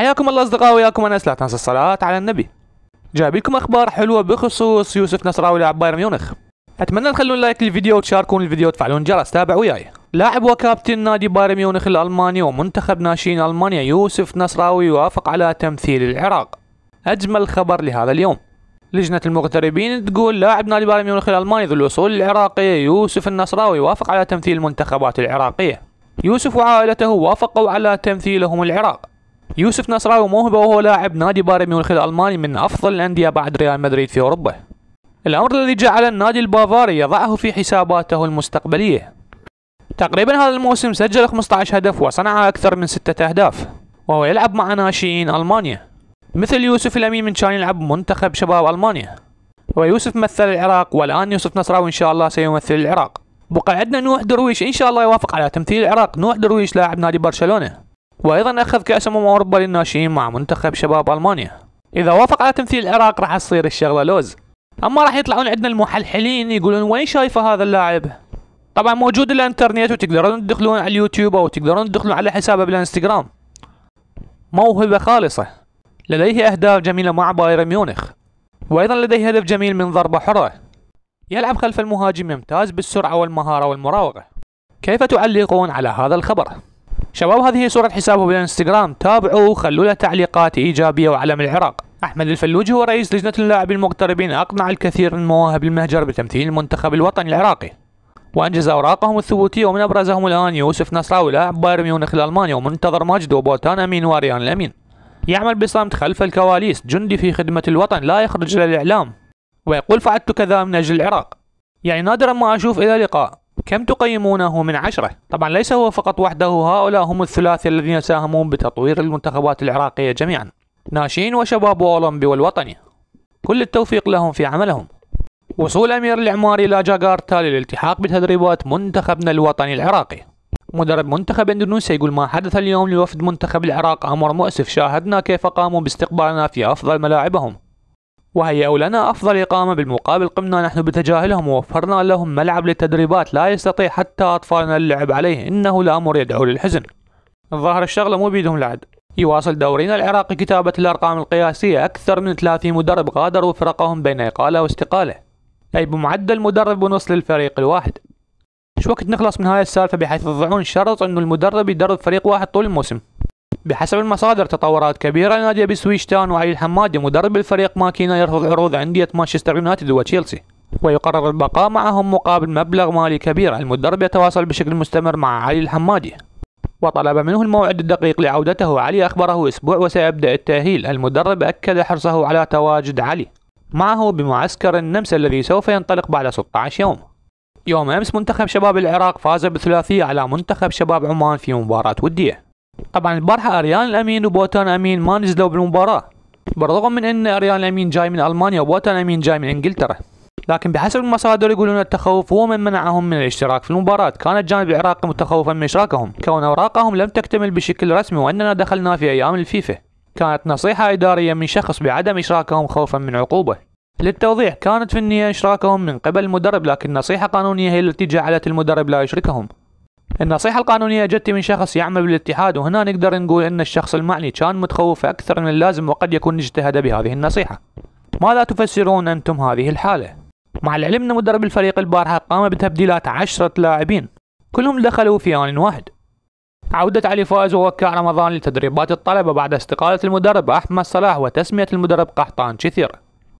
حياكم الله اصدقاء وياكم انس لا تنسى الصلاه على النبي جايب لكم اخبار حلوه بخصوص يوسف نصراوي لاعب بايرن ميونخ اتمنى تخلون لايك للفيديو وتشاركون الفيديو وتفعلون جرس تابع وياي لاعب وكابتن نادي بايرن ميونخ الالماني ومنتخب ناشئين المانيا يوسف نصراوي وافق على تمثيل العراق اجمل خبر لهذا اليوم لجنة المغتربين تقول لاعب نادي بايرن ميونخ الألماني ذو الوصول العراقية يوسف النصراوي وافق على تمثيل المنتخبات العراقية يوسف وعائلته وافقوا على تمثيلهم العراق يوسف نصراوي موهبة وهو لاعب نادي بايرن ميونخ الألماني من أفضل الأندية بعد ريال مدريد في أوروبا الأمر الذي جعل النادي البافاري يضعه في حساباته المستقبلية تقريبا هذا الموسم سجل 15 هدف وصنع أكثر من 6 أهداف وهو يلعب مع ناشئين ألمانيا مثل يوسف الأمين من كان يلعب منتخب شباب ألمانيا ويوسف مثل العراق والآن يوسف نصراوي إن شاء الله سيمثل العراق بقى عندنا نوح درويش إن شاء الله يوافق على تمثيل العراق نوح درويش لاعب نادي برشلونة وأيضا أخذ كأس أمم أوروبا للناشئين مع منتخب شباب ألمانيا إذا وافق على تمثيل العراق راح تصير الشغلة لوز أما راح يطلعون عندنا المحلحلين يقولون وين شايفة هذا اللاعب طبعا موجود الانترنت وتقدرون تدخلون على اليوتيوب او تقدرون تدخلون على حسابه بالانستغرام موهبة خالصة لديه اهداف جميلة مع بايرن ميونخ وايضا لديه هدف جميل من ضربة حرة يلعب خلف المهاجم يمتاز بالسرعة والمهارة والمراوغة كيف تعلقون على هذا الخبر؟ شباب هذه هي صورة حسابه بالانستغرام تابعوه وخلوا له تعليقات إيجابية وعلم العراق احمد الفلوجي هو رئيس لجنه اللاعبين المغتربين اقنع الكثير من مواهب المهجر بتمثيل المنتخب الوطني العراقي وانجز اوراقهم الثبوتيه ومن ابرزهم الان يوسف نصراوي لاعب بايرن ميونخ الالماني ومنتظر ماجد وبوتان امين واريان الامين يعمل بصمت خلف الكواليس جندي في خدمه الوطن لا يخرج للاعلام ويقول فعلت كذا من اجل العراق يعني نادرا ما اشوف الى لقاء كم تقيمونه من عشرة؟ طبعا ليس هو فقط وحده هؤلاء هم الثلاثي الذين ساهمون بتطوير المنتخبات العراقية جميعا ناشئين وشباب أولمبي والوطني كل التوفيق لهم في عملهم وصول أمير العماري إلى جاكرتا للالتحاق بتدريبات منتخبنا الوطني العراقي مدرب منتخب اندونيسيا يقول ما حدث اليوم لوفد منتخب العراق امر مؤسف شاهدنا كيف قاموا باستقبالنا في افضل ملاعبهم وهيئوا لنا أفضل إقامة بالمقابل قمنا نحن بتجاهلهم ووفرنا لهم ملعب للتدريبات لا يستطيع حتى أطفالنا اللعب عليه إنه لأمر يدعو للحزن الظاهر الشغلة مو بيدهم العد يواصل دورينا العراقي كتابة الأرقام القياسية أكثر من 30 مدرب غادروا فرقهم بين إقالة واستقالة أي بمعدل مدرب ونص للفريق الواحد شو وقت نخلص من هاي السالفة بحيث تضعون شرط أنه المدرب يدرب فريق واحد طول الموسم بحسب المصادر تطورات كبيرة لنادي بسويش تاون وعلي الحمادي مدرب الفريق ماكينا يرفض عروض أندية مانشستر يونايتد وتشيلسي ويقرر البقاء معهم مقابل مبلغ مالي كبير المدرب يتواصل بشكل مستمر مع علي الحمادي وطلب منه الموعد الدقيق لعودته علي أخبره أسبوع وسيبدأ التأهيل المدرب أكد حرصه على تواجد علي معه بمعسكر النمسا الذي سوف ينطلق بعد 16 يوم يوم أمس منتخب شباب العراق فاز بثلاثيه على منتخب شباب عمان في مباراة ودية طبعا البارحة أريان الأمين وبوتان أمين ما نزلوا بالمباراة بالرغم من أن أريان الأمين جاي من ألمانيا وبوتان أمين جاي من إنجلترا لكن بحسب المصادر يقولون التخوف هو من منعهم من الاشتراك في المباراة كان الجانب العراقي متخوفا من إشراكهم كون أوراقهم لم تكتمل بشكل رسمي وأننا دخلنا في أيام الفيفا كانت نصيحة إدارية من شخص بعدم إشراكهم خوفا من عقوبة للتوضيح كانت في النهاية إشراكهم من قبل المدرب لكن نصيحة قانونية هي التي جعلت المدرب لا يشركهم النصيحة القانونية جت من شخص يعمل بالاتحاد وهنا نقدر نقول أن الشخص المعني كان متخوف أكثر من اللازم وقد يكون اجتهد بهذه النصيحة ماذا تفسرون أنتم هذه الحالة؟ مع العلم أن مدرب الفريق البارحة قام بتبديلات عشرة لاعبين كلهم دخلوا في آن واحد عودة علي فايز ووكاع رمضان لتدريبات الطلبة بعد استقالة المدرب أحمد صلاح وتسمية المدرب قحطان شثير